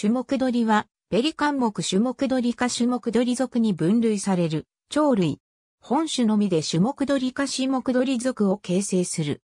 種目鳥は、ベリカン目種目鳥か種目鳥属に分類される、鳥類。本種のみで種目鳥か種目鳥属を形成する。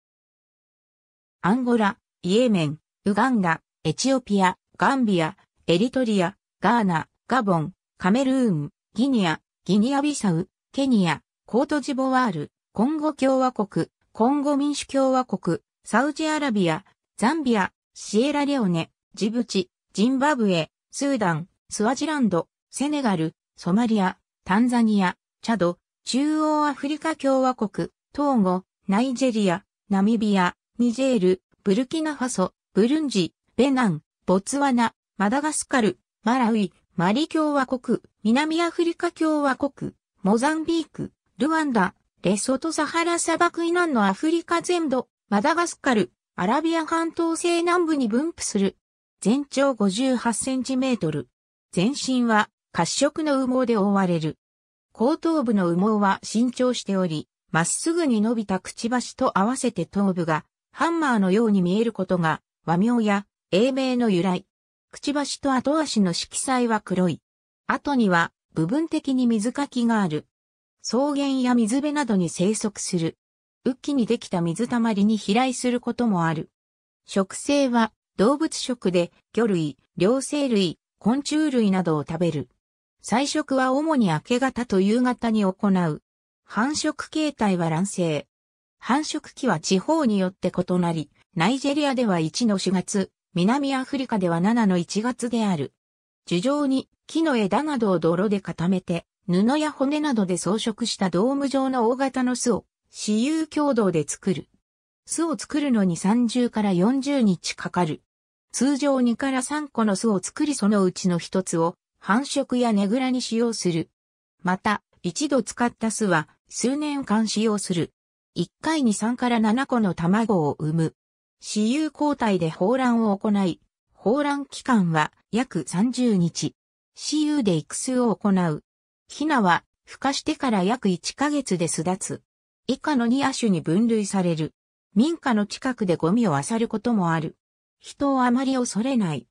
アンゴラ、イエメン、ウガンダ、エチオピア、ガンビア、エリトリア、ガーナ、ガボン、カメルーン、ギニア、ギニアビサウ、ケニア、コートジボワール、コンゴ共和国、コンゴ民主共和国、サウジアラビア、ザンビア、シエラレオネ、ジブチ、ジンバブエ、スーダン、スワジランド、セネガル、ソマリア、タンザニア、チャド、中央アフリカ共和国、トーゴ、ナイジェリア、ナミビア、ニジェール、ブルキナファソ、ブルンジ、ベナン、ボツワナ、マダガスカル、マラウイ、マリ共和国、南アフリカ共和国、モザンビーク、ルワンダ、レソトサハラ砂漠以南のアフリカ全土、マダガスカル、アラビア半島西南部に分布する全長58センチメートル。全身は褐色の羽毛で覆われる。後頭部の羽毛は伸長しており、まっすぐに伸びたくちばしと合わせて頭部がハンマーのように見えることが和名や英名の由来。くちばしと後足の色彩は黒い。後には部分的に水かきがある。草原や水辺などに生息する。雨季にできた水たまりに飛来することもある。植生は動物食で魚類、両生類、昆虫類などを食べる。菜食は主に明け方と夕方に行う。繁殖形態は卵生。繁殖期は地方によって異なり、ナイジェリアでは1の4月、南アフリカでは7の1月である。樹上に木の枝などを泥で固めて、布や骨などで装飾したドーム状の大型の巣を、私有共同で作る。巣を作るのに30から40日かかる。通常2から3個の巣を作りそのうちの1つを繁殖やねぐらに使用する。また、一度使った巣は数年間使用する。1回に3から7個の卵を産む。私有交代で放卵を行い、放卵期間は約30日。私有で育種を行う。ヒナは、孵化してから約1ヶ月で巣立つ。以下の2亜種に分類される。民家の近くでゴミを漁ることもある。人をあまり恐れない。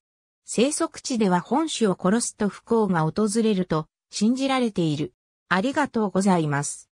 生息地では本種を殺すと不幸が訪れると信じられている。ありがとうございます。